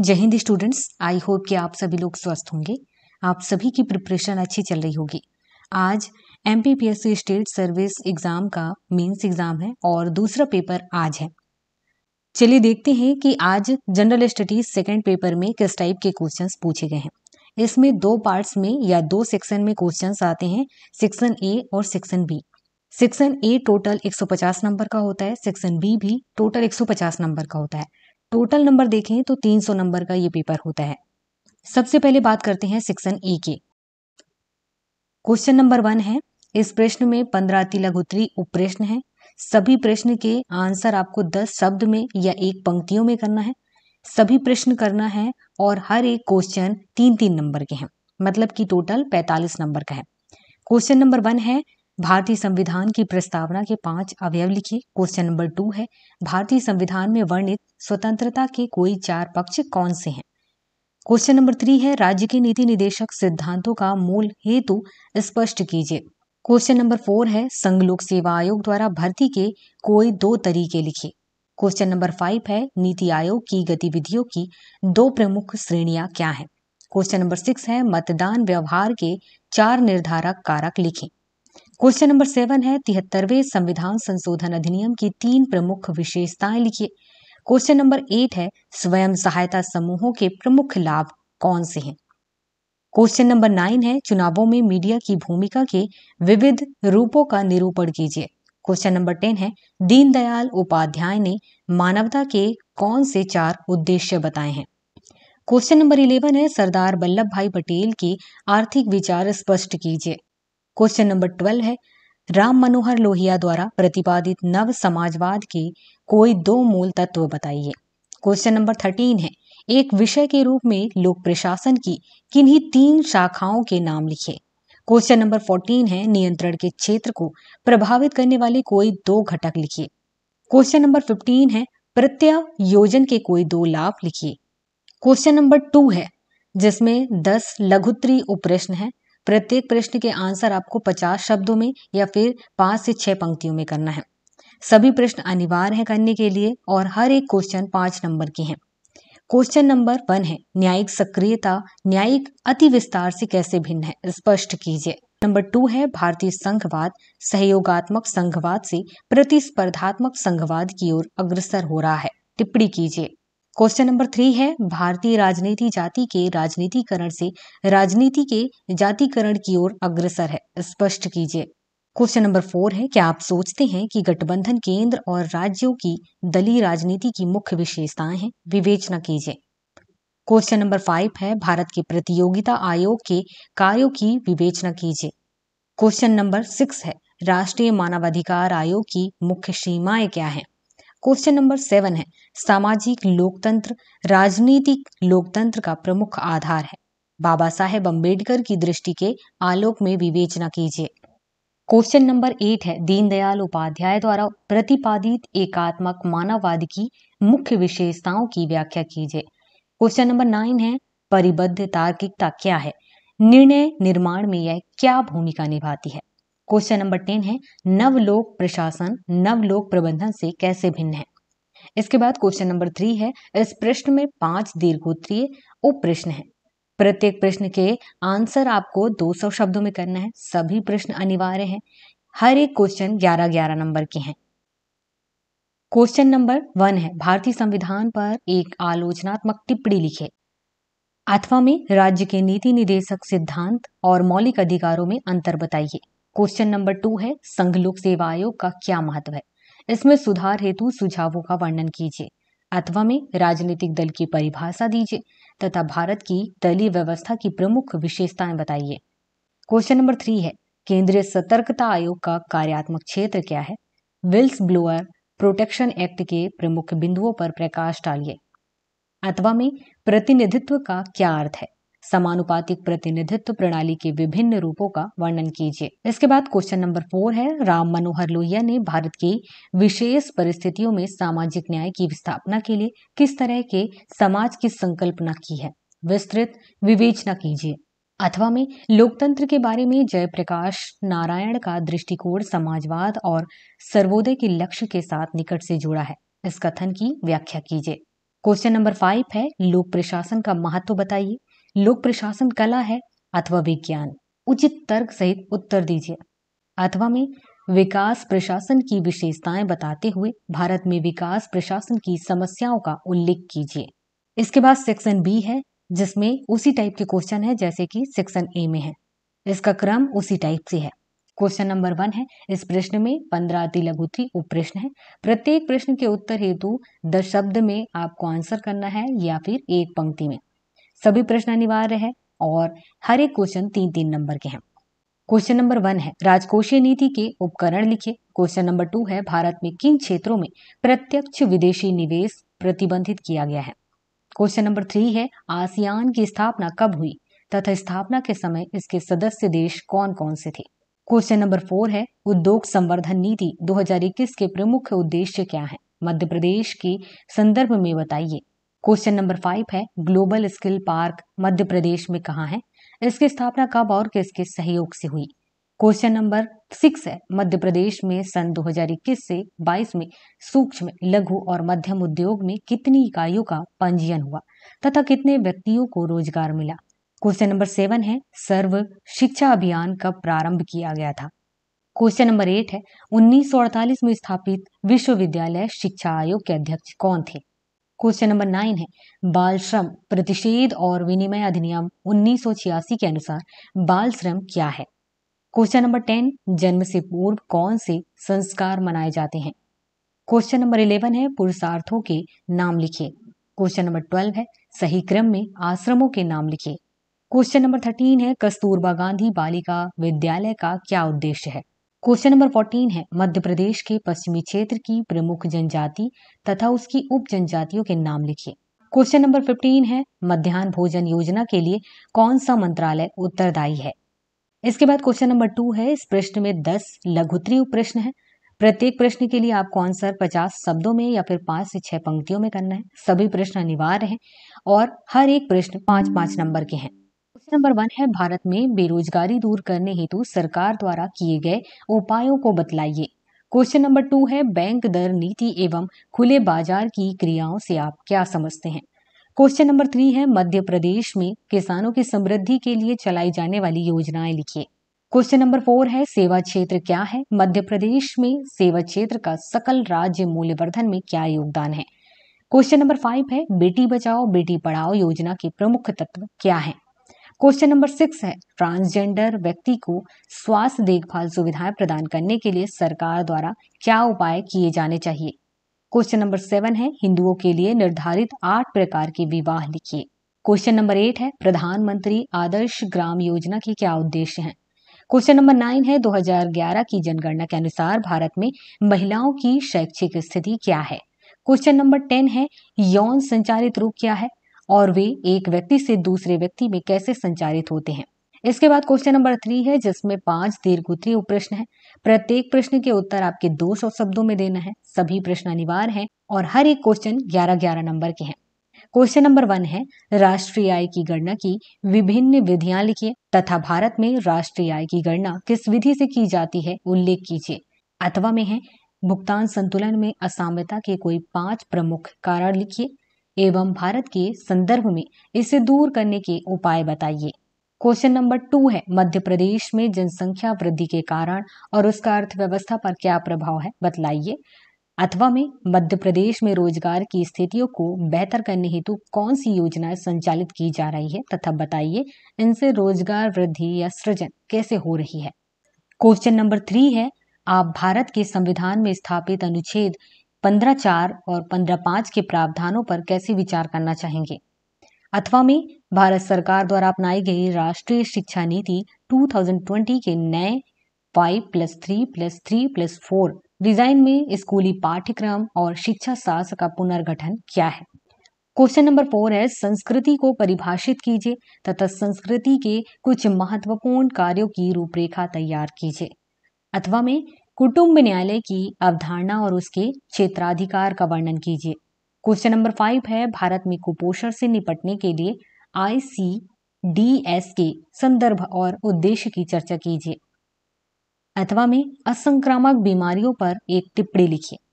जय Hind students I hope कि आप सभी लोग स्वस्थ होंगे आप सभी की प्रिपरेशन अच्छी चल रही होगी आज एम स्टेट सर्विस एग्ज़ाम का मेंस एग्ज़ाम है और दूसरा पेपर आज है चलिए देखते हैं कि आज जनरल स्टडीज सेकेंड पेपर में किस टाइप के क्वेश्चन पूछे गए हैं इसमें दो पार्ट्स में या दो सेक्शन में क्वेश्चन आते हैं सेक्शन ए और section B section A total 150 number का होता है सेक्शन बी भी टोटल 150 नंबर का होता है टोटल नंबर देखें तो 300 नंबर का ये पेपर होता है सबसे पहले बात करते हैं सेक्शन ई के क्वेश्चन नंबर वन है इस प्रश्न में पंद्रह लघुत्री उप प्रश्न है सभी प्रश्न के आंसर आपको दस शब्द में या एक पंक्तियों में करना है सभी प्रश्न करना है और हर एक क्वेश्चन तीन तीन नंबर के हैं मतलब कि टोटल 45 नंबर का है क्वेश्चन नंबर वन है भारतीय संविधान की प्रस्तावना के पांच अवयव लिखिए क्वेश्चन नंबर टू है भारतीय संविधान में वर्णित स्वतंत्रता के कोई चार पक्ष कौन से हैं क्वेश्चन नंबर थ्री है राज्य के नीति निदेशक सिद्धांतों का मूल हेतु स्पष्ट कीजिए क्वेश्चन नंबर फोर है संघ लोक सेवा आयोग द्वारा भर्ती के कोई दो तरीके लिखिए क्वेश्चन नंबर फाइव है नीति आयोग की गतिविधियों की दो प्रमुख श्रेणियां क्या है क्वेश्चन नंबर सिक्स है मतदान व्यवहार के चार निर्धारक कारक लिखें क्वेश्चन नंबर सेवन है तिहत्तरवे संविधान संशोधन अधिनियम की तीन प्रमुख विशेषताएं लिखिए क्वेश्चन नंबर एट है स्वयं सहायता समूहों के प्रमुख लाभ कौन से हैं क्वेश्चन नंबर नाइन है चुनावों में मीडिया की भूमिका के विविध रूपों का निरूपण कीजिए क्वेश्चन नंबर टेन है दीनदयाल उपाध्याय ने मानवता के कौन से चार उद्देश्य बताए हैं क्वेश्चन नंबर इलेवन है सरदार वल्लभ भाई पटेल के आर्थिक विचार स्पष्ट कीजिए क्वेश्चन नंबर ट्वेल्व है राम मनोहर लोहिया द्वारा प्रतिपादित नव समाजवाद के कोई दो मूल तत्व बताइए क्वेश्चन नंबर थर्टीन है एक विषय के रूप में लोक प्रशासन की किन्हीं तीन शाखाओं के नाम लिखिए क्वेश्चन नंबर फोर्टीन है नियंत्रण के क्षेत्र को प्रभावित करने वाले कोई दो घटक लिखिए क्वेश्चन नंबर फिफ्टीन है प्रत्यायोजन के कोई दो लाभ लिखिए क्वेश्चन नंबर टू है जिसमें दस लघुत्री उप्रश्न है प्रत्येक प्रश्न के आंसर आपको पचास शब्दों में या फिर पांच से छह पंक्तियों में करना है सभी प्रश्न अनिवार्य हैं करने के लिए और हर एक क्वेश्चन पांच नंबर के हैं क्वेश्चन नंबर वन है न्यायिक सक्रियता न्यायिक अति विस्तार से कैसे भिन्न है स्पष्ट कीजिए नंबर टू है भारतीय संघवाद सहयोगात्मक संघवाद से प्रतिस्पर्धात्मक संघवाद की ओर अग्रसर हो रहा है टिप्पणी कीजिए क्वेश्चन नंबर थ्री है भारतीय राजनीति जाति के राजनीतिकरण से राजनीति के जातिकरण की ओर अग्रसर है स्पष्ट कीजिए क्वेश्चन नंबर फोर है क्या आप सोचते हैं कि गठबंधन केंद्र और राज्यों की दलीय राजनीति की मुख्य विशेषताएं हैं विवेचना कीजिए क्वेश्चन नंबर फाइव है भारत के प्रतियोगिता आयोग के कार्यों की विवेचना कीजिए क्वेश्चन नंबर सिक्स है राष्ट्रीय मानवाधिकार आयोग की मुख्य सीमाएं क्या हैं क्वेश्चन नंबर सेवन है सामाजिक लोकतंत्र राजनीतिक लोकतंत्र का प्रमुख आधार है बाबा साहेब अम्बेडकर की दृष्टि के आलोक में विवेचना कीजिए क्वेश्चन नंबर एट है दीनदयाल उपाध्याय द्वारा प्रतिपादित एकात्मक मानववाद की मुख्य विशेषताओं की व्याख्या कीजिए क्वेश्चन नंबर नाइन है परिबद्ध तार्किकता क्या है निर्णय निर्माण में यह क्या भूमिका निभाती है क्वेश्चन नंबर टेन है नवलोक प्रशासन नवलोक प्रबंधन से कैसे भिन्न है इसके बाद क्वेश्चन नंबर थ्री है इस प्रश्न में पांच दीर्घोत्तरीय उप प्रश्न है प्रत्येक प्रश्न के आंसर आपको 200 शब्दों में करना है सभी प्रश्न अनिवार्य हैं हर एक क्वेश्चन 11 11 नंबर के हैं क्वेश्चन नंबर वन है भारतीय संविधान पर एक आलोचनात्मक टिप्पणी लिखे अथवा में राज्य के नीति निदेशक सिद्धांत और मौलिक अधिकारों में अंतर बताइए क्वेश्चन नंबर टू है संघ लोक सेवा आयोग का क्या महत्व है इसमें सुधार हेतु सुझावों का वर्णन कीजिए अथवा में राजनीतिक दल की परिभाषा दीजिए तथा भारत की दलीय व्यवस्था की प्रमुख विशेषताएं बताइए क्वेश्चन नंबर थ्री है केंद्रीय सतर्कता आयोग का कार्यात्मक क्षेत्र क्या है विल्स ब्लोअर प्रोटेक्शन एक्ट के प्रमुख बिंदुओं पर प्रकाश डालिए अथवा में प्रतिनिधित्व का क्या अर्थ है समानुपातिक प्रतिनिधित्व प्रणाली के विभिन्न रूपों का वर्णन कीजिए इसके बाद क्वेश्चन नंबर फोर है राम मनोहर लोहिया ने भारत की विशेष परिस्थितियों में सामाजिक न्याय की स्थापना के लिए किस तरह के समाज की संकल्पना की है विस्तृत विवेचना कीजिए अथवा में लोकतंत्र के बारे में जयप्रकाश नारायण का दृष्टिकोण समाजवाद और सर्वोदय के लक्ष्य के साथ निकट से जुड़ा है इस कथन की व्याख्या कीजिए क्वेश्चन नंबर फाइव है लोक प्रशासन का महत्व बताइए लोक प्रशासन कला है अथवा विज्ञान उचित तर्क सहित उत्तर दीजिए अथवा में विकास प्रशासन की विशेषताएं बताते हुए भारत में विकास प्रशासन की समस्याओं का उल्लेख कीजिए इसके बाद सेक्शन बी है जिसमें उसी टाइप के क्वेश्चन है जैसे कि सेक्शन ए में है इसका क्रम उसी टाइप से है क्वेश्चन नंबर वन है इस प्रश्न में पंद्रह अति लघु उप प्रश्न है प्रत्येक प्रश्न के उत्तर हेतु दस शब्द में आपको आंसर करना है या फिर एक पंक्ति में सभी प्रश्न अनिवार्य है और हर एक क्वेश्चन तीन तीन नंबर के हैं क्वेश्चन नंबर वन है राजकोषीय नीति के उपकरण लिखे क्वेश्चन नंबर टू है भारत में किन क्षेत्रों में प्रत्यक्ष विदेशी निवेश प्रतिबंधित किया गया है क्वेश्चन नंबर थ्री है आसियान की स्थापना कब हुई तथा स्थापना के समय इसके सदस्य देश कौन कौन से थे क्वेश्चन नंबर फोर है उद्योग संवर्धन नीति 2021 के प्रमुख उद्देश्य क्या है मध्य प्रदेश के संदर्भ में बताइए क्वेश्चन नंबर फाइव है global skill park Madhya Pradesh में कहाँ है इसकी स्थापना कब और किसके सहयोग से हुई क्वेश्चन नंबर सिक्स है मध्य प्रदेश में सन 2021 से 22 में सूक्ष्म लघु और मध्यम उद्योग में कितनी इकाइयों का पंजीयन हुआ तथा कितने व्यक्तियों को रोजगार मिला क्वेश्चन नंबर सेवन है सर्व शिक्षा अभियान कब प्रारंभ किया गया था क्वेश्चन नंबर एट है 1948 में स्थापित विश्वविद्यालय शिक्षा आयोग के अध्यक्ष कौन थे क्वेश्चन नंबर नाइन है बाल श्रम प्रतिषेध और विनिमय अधिनियम उन्नीस के अनुसार बाल श्रम क्या है क्वेश्चन नंबर टेन जन्म से पूर्व कौन से संस्कार मनाए जाते हैं क्वेश्चन नंबर इलेवन है पुरुषार्थों के नाम लिखिए क्वेश्चन नंबर ट्वेल्व है सही क्रम में आश्रमों के नाम लिखिए क्वेश्चन नंबर थर्टीन है कस्तूरबा गांधी बालिका विद्यालय का क्या उद्देश्य है क्वेश्चन नंबर फोर्टीन है मध्य प्रदेश के पश्चिमी क्षेत्र की प्रमुख जनजाति तथा उसकी उप जनजातियों के नाम लिखिए क्वेश्चन नंबर फिफ्टीन है मध्यान्ह भोजन योजना के लिए कौन सा मंत्रालय उत्तरदायी है इसके बाद क्वेश्चन नंबर टू है इस प्रश्न में दस उप प्रश्न है प्रत्येक प्रश्न के लिए आपको आंसर पचास शब्दों में या फिर पांच से छह पंक्तियों में करना है सभी प्रश्न अनिवार्य है और हर एक प्रश्न पांच पांच नंबर के हैं क्वेश्चन नंबर वन है भारत में बेरोजगारी दूर करने हेतु सरकार द्वारा किए गए उपायों को बतलाइए क्वेश्चन नंबर टू है बैंक दर नीति एवं खुले बाजार की क्रियाओं से आप क्या समझते हैं क्वेश्चन नंबर थ्री है मध्य प्रदेश में किसानों की समृद्धि के लिए चलाई जाने वाली योजनाएं लिखिए क्वेश्चन नंबर फोर है सेवा क्षेत्र क्या है मध्य प्रदेश में सेवा क्षेत्र का सकल राज्य मूल्यवर्धन में क्या योगदान है क्वेश्चन नंबर फाइव है बेटी बचाओ बेटी पढ़ाओ योजना के प्रमुख तत्व क्या है क्वेश्चन नंबर सिक्स है ट्रांसजेंडर व्यक्ति को स्वास्थ्य देखभाल सुविधाएं प्रदान करने के लिए सरकार द्वारा क्या उपाय किए जाने चाहिए क्वेश्चन नंबर सेवन है हिंदुओं के लिए निर्धारित आठ प्रकार के विवाह लिखिए क्वेश्चन नंबर एट है प्रधानमंत्री आदर्श ग्राम योजना के क्या उद्देश्य हैं क्वेश्चन नंबर नाइन है 2011 की जनगणना के अनुसार भारत में महिलाओं की शैक्षिक स्थिति क्या है क्वेश्चन नंबर टेन है यौन संचालित रोग क्या है और वे एक व्यक्ति से दूसरे व्यक्ति में कैसे संचारित होते हैं इसके बाद क्वेश्चन नंबर थ्री है जिसमें पांच दीर्घ उत्तरी प्रश्न है प्रत्येक प्रश्न के उत्तर आपके दो सौ शब्दों में देना है सभी प्रश्न अनिवार्य है और हर एक क्वेश्चन ग्यारह ग्यारह नंबर के हैं क्वेश्चन नंबर वन है राष्ट्रीय आय की गणना की विभिन्न विधियां लिखिए तथा भारत में राष्ट्रीय आय की गणना किस विधि से की जाती है उल्लेख कीजिए अथवा में है भुगतान संतुलन में असाम्यता के कोई पांच प्रमुख कारण लिखिए एवं भारत के संदर्भ में इसे दूर करने के उपाय बताइए क्वेश्चन नंबर टू है मध्य प्रदेश में जनसंख्या वृद्धि के कारण और उसका अर्थव्यवस्था पर क्या प्रभाव है बतलाइए अथवा में मध्य प्रदेश में रोजगार की स्थितियों को बेहतर करने हेतु कौन सी योजनाएं संचालित की जा रही है तथा बताइए इनसे रोजगार वृद्धि या सृजन कैसे हो रही है क्वेश्चन नंबर थ्री है आप भारत के संविधान में स्थापित अनुच्छेद पंद्रह चार और पंद्रह पांच के प्रावधानों पर कैसे विचार करना चाहेंगे अथवा में भारत सरकार द्वारा अपनाई गई राष्ट्रीय शिक्षा नीति 2020 के नए five plus three plus three plus four design में स्कूली पाठ्यक्रम और शिक्षा शास्त्र का पुनर्गठन क्या है क्वेश्चन नंबर फोर है संस्कृति को परिभाषित कीजिए तथा संस्कृति के कुछ महत्वपूर्ण कार्यों की रूपरेखा तैयार कीजिए अथवा में कुटुंब न्यायालय की अवधारणा और उसके क्षेत्राधिकार का वर्णन कीजिए क्वेश्चन नंबर फाइव है भारत में कुपोषण से निपटने के लिए आई सी डी एस के संदर्भ और उद्देश्य की चर्चा कीजिए अथवा में असंक्रामक बीमारियों पर एक टिप्पणी लिखिए